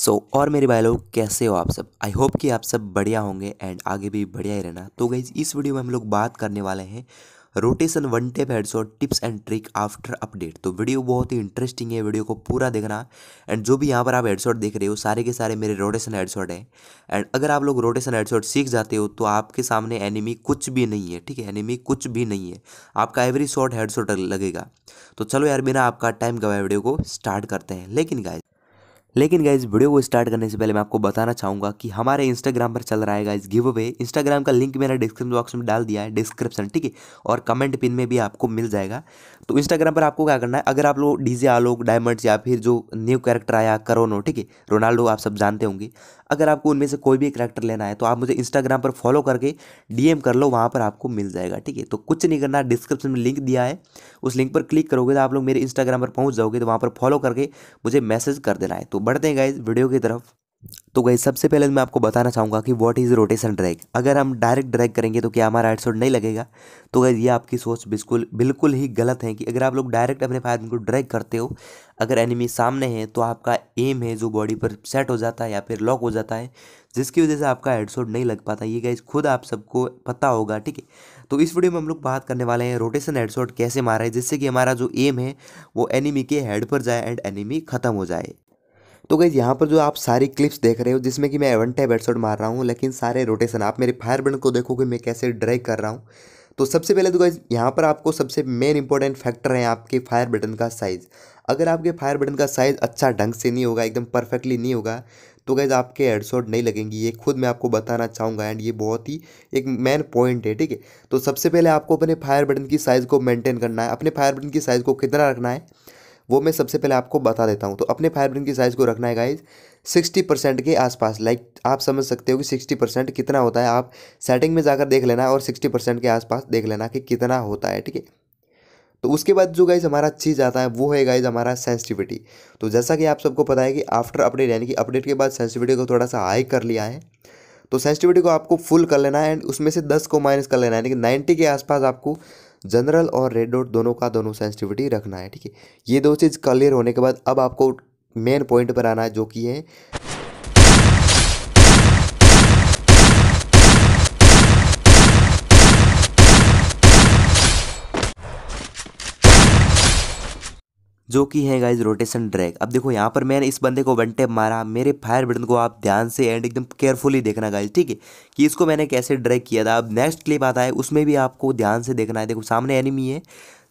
सो so, और मेरे भाई लोग कैसे हो आप सब आई होप कि आप सब बढ़िया होंगे एंड आगे भी बढ़िया ही रहना तो गई इस वीडियो में हम लोग बात करने वाले हैं rotation one tap headshot tips and trick after update तो वीडियो बहुत ही इंटरेस्टिंग है वीडियो को पूरा देखना एंड जो भी यहाँ पर आप हेडसॉट देख रहे हो सारे के सारे मेरे रोटेशन हेडसॉट हैं एंड अगर आप लोग रोटेशन हेडशॉट सीख जाते हो तो आपके सामने एनिमी कुछ भी नहीं है ठीक है एनिमी कुछ भी नहीं है आपका एवरी शॉट हेडसॉट लगेगा तो चलो यार बिना आपका टाइम गवाए वीडियो को स्टार्ट करते हैं लेकिन गाइज लेकिन गाइज वीडियो को स्टार्ट करने से पहले मैं आपको बताना चाहूँगा कि हमारे इंस्टाग्राम पर चल रहा है गाइज गिव अवे इंस्टाग्राम का लिंक मैंने डिस्क्रिप्शन बॉक्स में डाल दिया है डिस्क्रिप्शन ठीक है और कमेंट पिन में भी आपको मिल जाएगा तो इंस्टाग्राम पर आपको क्या करना है अगर आप लोग डीजे आलोक डायमंड्स या फिर जो न्यू कैरेक्टर आया करोनो ठीक है रोनाल्डो आप सब जानते होंगे अगर आपको उनमें से कोई भी करेक्टर लेना है तो आप मुझे इंस्टाग्राम पर फॉलो करके डीएम कर लो वहाँ पर आपको मिल जाएगा ठीक है तो कुछ नहीं करना डिस्क्रिप्शन में लिंक दिया है उस लिंक पर क्लिक करोगे तो आप लोग मेरे इंस्टाग्राम पर पहुँच जाओगे तो वहाँ पर फॉलो करके मुझे मैसेज कर देना है तो बढ़ते हैं गाइज वीडियो की तरफ तो गई सबसे पहले तो मैं आपको बताना चाहूँगा कि व्हाट इज़ रोटेशन ड्रैग अगर हम डायरेक्ट ड्रैग करेंगे तो क्या हमारा एडसोड नहीं लगेगा तो गई ये आपकी सोच बिल्कुल बिल्कुल ही गलत है कि अगर आप लोग डायरेक्ट अपने फायदे को ड्रैग करते हो अगर एनिमी सामने है तो आपका एम है जो बॉडी पर सेट हो जाता है या फिर लॉक हो जाता है जिसकी वजह से आपका हेडशॉट नहीं लग पाता ये गाइज खुद आप सबको पता होगा ठीक है तो इस वीडियो में हम लोग बात करने वाले हैं रोटेशन हेडसोट कैसे मारा है जिससे कि हमारा जो एम है वो एनिमी के हेड पर जाए एंड एनिमी ख़त्म हो जाए तो गई यहाँ पर जो आप सारी क्लिप्स देख रहे हो जिसमें कि मैं एवन टैप मार रहा हूँ लेकिन सारे रोटेशन आप मेरे फायर बर्न को देखोगे मैं कैसे ड्रैग कर रहा हूँ तो सबसे पहले तो गई यहाँ पर आपको सबसे मेन इंपॉर्टेंट फैक्टर है आपके फायर बटन का साइज़ अगर आपके फायर बटन का साइज़ अच्छा ढंग से नहीं होगा एकदम परफेक्टली नहीं होगा तो गैज़ आपके हेडसॉट नहीं लगेंगी ये खुद मैं आपको बताना चाहूँगा एंड ये बहुत ही एक मेन पॉइंट है ठीक है तो सबसे पहले आपको अपने फायर बटन की साइज़ को मेंटेन करना है अपने फायर बटन की साइज़ को कितना रखना है वो मैं सबसे पहले आपको बता देता हूँ तो अपने फायर ब्रिंग की साइज़ को रखना है गाइज सिक्सटी परसेंट के आसपास लाइक आप समझ सकते हो कि सिक्सटी परसेंट कितना होता है आप सेटिंग में जाकर देख लेना और सिक्सटी परसेंट के आसपास देख लेना कि कितना होता है ठीक है तो उसके बाद जो गाइज हमारा चीज़ आता है वो है गाइज हमारा सेंसिटिविटी तो जैसा कि आप सबको पता है कि आफ्टर अपडेट यानी कि अपडेट के बाद सेंसिटिविटी को थोड़ा सा हाई कर लिया है तो सेंसिटिविटी को आपको फुल कर लेना है एंड उसमें से दस को माइनस कर लेना है यानी कि नाइन्टी के आसपास आपको जनरल और रेड डॉट दोनों का दोनों सेंसिटिविटी रखना है ठीक है ये दो चीज़ क्लियर होने के बाद अब आपको मेन पॉइंट पर आना है जो कि है जो कि है गाइज रोटेशन ड्रैग अब देखो यहाँ पर मैंने इस बंदे को वन टैप मारा मेरे फायर बटन को आप ध्यान से एंड एकदम केयरफुली देखना गाइज ठीक है कि इसको मैंने कैसे ड्रैग किया था अब नेक्स्ट क्लिप आता है उसमें भी आपको ध्यान से देखना है देखो सामने एनिमी है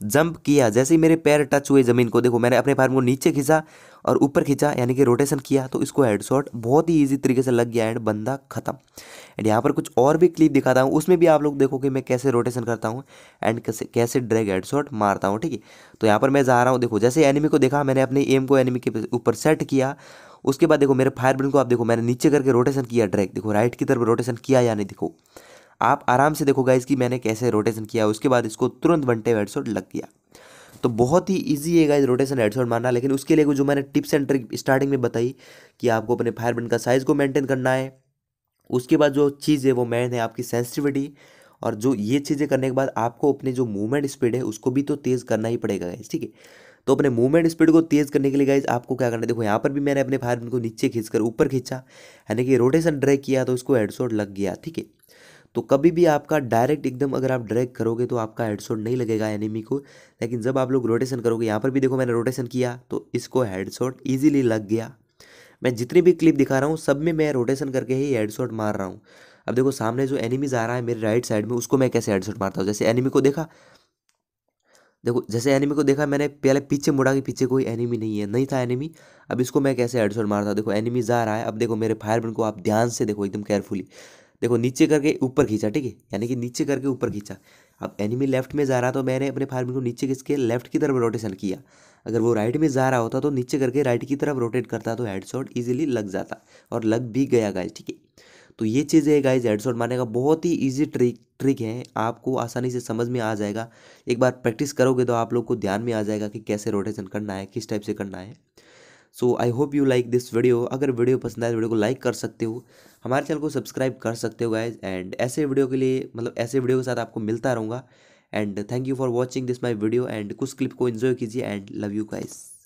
जंप किया जैसे ही मेरे पैर टच हुए ज़मीन को देखो मैंने अपने फार्म को नीचे खींचा और ऊपर खींचा यानी कि रोटेशन किया तो इसको हेडशॉट बहुत ही ईजी तरीके से लग गया एंड बंदा खत्म एंड यहाँ पर कुछ और भी क्लिप दिखाता हूँ उसमें भी आप लोग देखो कि मैं कैसे रोटेशन करता हूँ एंड कैसे कैसे ड्रैग हेडशॉट मारता हूँ ठीक है तो यहाँ पर मैं जा रहा हूँ देखो जैसे एनिमी को देखा मैंने अपने एम को एनिमी के ऊपर सेट किया उसके बाद देखो मेरे फायर ब्रिंग को आप देखो मैंने नीचे करके रोटेशन किया ड्रैग देखो राइट की तरफ रोटेशन किया या नहीं देखो आप आराम से देखो गाइज कि मैंने कैसे रोटेशन किया उसके बाद इसको तुरंत वन टेप हेडशॉट लग गया तो बहुत ही ईजी है गाइज रोटेशन हेडसोट मारना लेकिन उसके लिए जो मैंने टिप्स एंड ट्रिक स्टार्टिंग में बताई कि आपको अपने फायर ब्रेंड का साइज़ को मेंटेन करना है उसके बाद जो चीज़ है वो मैन है आपकी सेंसिटिविटी और जो ये चीज़ें करने के बाद आपको अपने जो मूवमेंट स्पीड है उसको भी तो तेज़ करना ही पड़ेगा गाइज ठीक है तो अपने मूवमेंट स्पीड को तेज़ करने के लिए गाइज आपको क्या करना है देखो यहाँ पर भी मैंने अपने फायर को नीचे खींच ऊपर खींचा यानी कि रोटेशन ड्रैक किया तो उसको हेडसोट लग गया ठीक है तो कभी भी आपका डायरेक्ट एकदम अगर आप ड्रैग करोगे तो आपका हेडशॉट नहीं लगेगा एनिमी को लेकिन जब आप लोग रोटेशन करोगे यहाँ पर भी देखो मैंने रोटेशन किया तो इसको हेडशॉट ईजिली लग गया मैं जितनी भी क्लिप दिखा रहा हूँ सब में मैं रोटेशन करके ही हेडशॉट मार रहा हूँ अब देखो सामने जो एनिमीज आ रहा है मेरे राइट साइड में उसको मैं कैसे हेडशॉट मारता हूँ जैसे एनिमी को देखा देखो जैसे एनिमी को देखा मैंने पहले पीछे मुड़ा के पीछे कोई एनिमी नहीं है नहीं था एनिमी अब इसको मैं कैसे हेडशॉट मारता हूँ देखो एनिमी जा रहा है अब देखो मेरे फायर को आप ध्यान से देखो एकदम केयरफुली देखो नीचे करके ऊपर खींचा ठीक है यानी कि नीचे करके ऊपर खींचा अब एनिमी लेफ्ट में जा रहा तो मैंने अपने फार्मिंग को नीचे किसके लेफ्ट की तरफ रोटेशन किया अगर वो राइट में जा रहा होता तो नीचे करके राइट की तरफ रोटेट करता तो शॉट ईजिली लग जाता और लग भी गया गाइज ठीक है तो ये चीज़ है गाइज शॉट मारने का बहुत ही ईजी ट्रिक ट्रिक है आपको आसानी से समझ में आ जाएगा एक बार प्रैक्टिस करोगे तो आप लोग को ध्यान में आ जाएगा कि कैसे रोटेशन करना है किस टाइप से करना है so I hope you like this video अगर वीडियो पसंद आए तो वीडियो को लाइक कर सकते हो हमारे चैनल को सब्सक्राइब कर सकते हो गाइज एंड ऐसे वीडियो के लिए मतलब ऐसे वीडियो के साथ आपको मिलता रहूँगा and thank you for watching this my video and कुछ क्लिप को इन्जॉय कीजिए एंड लव यू गाइज़